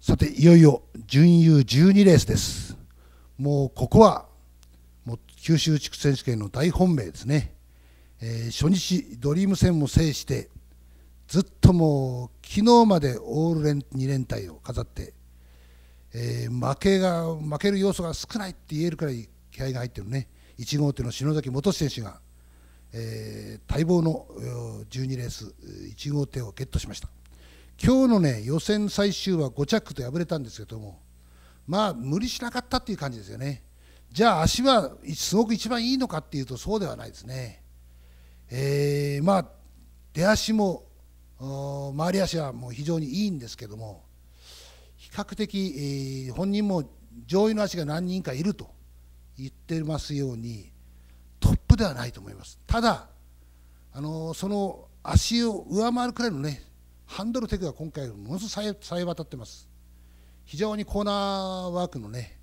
さていよいよ準優12レースですもうここはもう九州地区選手権の大本命ですね、えー、初日ドリーム戦も制してずっともう昨日までオール連2連隊を飾って、えー、負けが負ける要素が少ないって言えるくらい気合が入ってるね1号手の篠崎元選手が、えー、待望の12レース1号手をゲットしました。今日のね予選最終は5着と敗れたんですけども、まあ無理しなかったっていう感じですよね。じゃあ足はすごく一番いいのかっていうとそうではないですね。えー、まあ出足も回り足はもう非常にいいんですけども比較的、えー、本人も上位の足が何人かいると言ってますようにトップではないと思います。ただあのその足を上回るくらいのねハンドルテクが今回ものすごくさえ渡ってます非常にコーナーワークのね、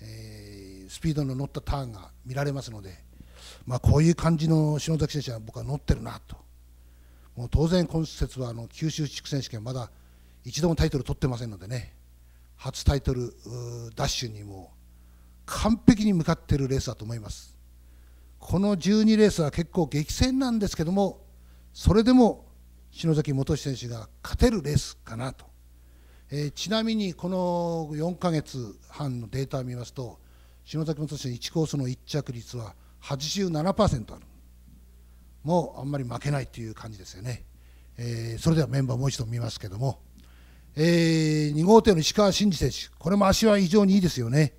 えー、スピードの乗ったターンが見られますので、まあ、こういう感じの篠崎選手は僕は乗ってるなともう当然今節はあの九州地区選手権まだ一度もタイトル取ってませんのでね初タイトルダッシュにも完璧に向かっているレースだと思いますこの12レースは結構激戦なんですけどもそれでも篠崎元選手が勝てるレースかなと、えー、ちなみにこの4か月半のデータを見ますと篠崎元選手1コースの1着率は87%あるもうあんまり負けないという感じですよね、えー、それではメンバーもう一度見ますけども、えー、2号艇の石川真司選手これも足は非常にいいですよね、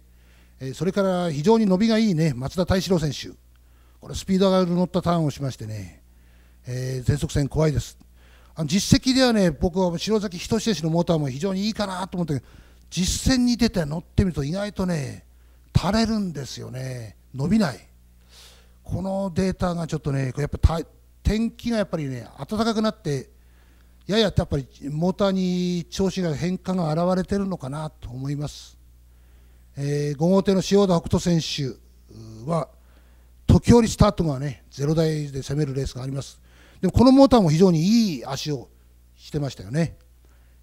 えー、それから非常に伸びがいいね松田大志郎選手これスピードが乗ったターンをしましてね、えー、全速線怖いですあ実績ではね僕は白崎仁志のモーターも非常にいいかなと思ったけど実戦に出て乗ってみると意外とね垂れるんですよね伸びないこのデータがちょっとねやっぱ天気がやっぱりね暖かくなってやややっぱりモーターに調子が変化が現れてるのかなと思います、えー、5号艇の塩田北斗選手は時折スタートがね0台で攻めるレースがありますでもこのモーターも非常にいい足をしてましたよね、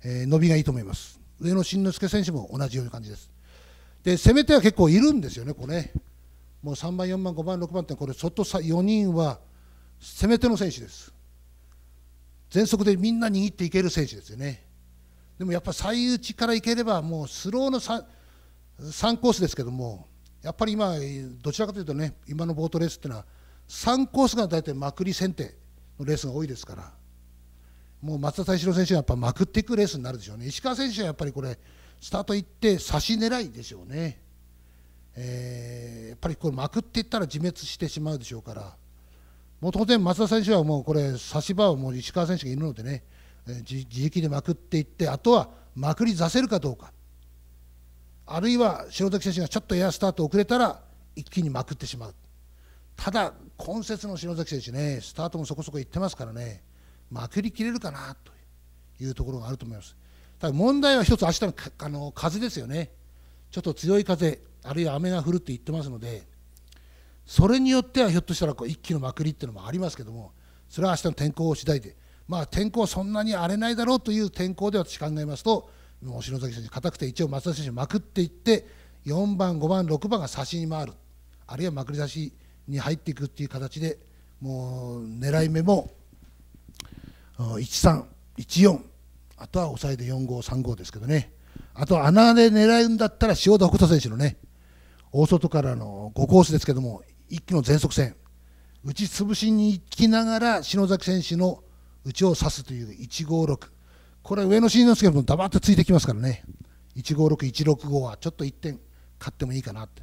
えー、伸びがいいと思います上野慎之介選手も同じような感じですで攻め手は結構いるんですよねこれもう3番4番5番6番ってこれ外さ4人は攻め手の選手です全速でみんな握っていける選手ですよねでもやっぱ最内からいければもうスローの 3, 3コースですけどもやっぱり今どちらかというとね今のボートレースっていうのは3コースが大体まくり先手のレースが多いですからもう松田大志郎選手はやっぱまくっていくレースになるでしょうね石川選手はやっぱりこれスタート行って差し狙いでしょうね、えー、やっぱりこれまくっていったら自滅してしまうでしょうからもう当然松田選手はもうこれ差し場はもう石川選手がいるのでねえ自力でまくっていってあとはまくり出せるかどうかあるいは塩崎選手がちょっとエアスタート遅れたら一気にまくってしまうただ今節の篠崎選手ね、スタートもそこそこいってますからね、まくりきれるかなというところがあると思います。ただ問題は一つ、明日のあの風ですよね、ちょっと強い風、あるいは雨が降るって言ってますので、それによってはひょっとしたらこう一気のまくりっていうのもありますけども、それは明日の天候次第で、まあ、天候そんなに荒れないだろうという天候で私考えますと、もう篠崎選手、硬くて一応松田選手、まくっていって、4番、5番、6番が差しに回る、あるいはまくり差しに入っていくっていう形でもう狙い目も1314あとは抑えで4535ですけどねあと穴で狙うんだったら塩田北斗選手のね大外からの5コースですけども一気の全速戦打ち潰しに行きながら篠崎選手の打ちを刺すという156これ上野慎之介もバってついてきますからね156、165はちょっと1点勝ってもいいかなって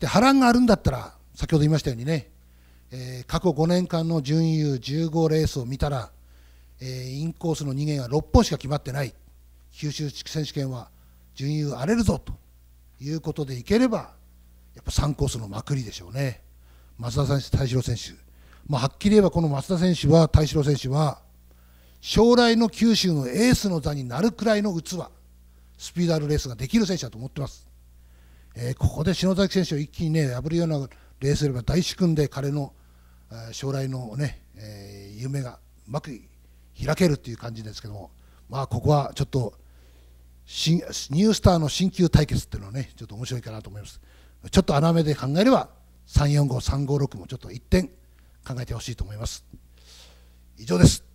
で波乱があるんだったら先ほど言いましたようにね、えー、過去5年間の準優15レースを見たら、えー、インコースの2限は6本しか決まってない九州地区選手権は準優荒れるぞということでいければやっぱ3コースのまくりでしょうね増田選手、大城選手、まあ、はっきり言えばこの増田選手は大城選手は将来の九州のエースの座になるくらいの器スピードあるレースができる選手だと思ってます、えー、ここで篠崎選手を一気に、ね、破るような礼すれば大主君で彼の将来のね、えー、夢がうまく開けるっていう感じですけども、まあ、ここはちょっと新ニュースターの新旧対決っていうのはねちょっと面白いかなと思いますちょっと穴目で考えれば345356もちょっと1点考えてほしいと思います以上です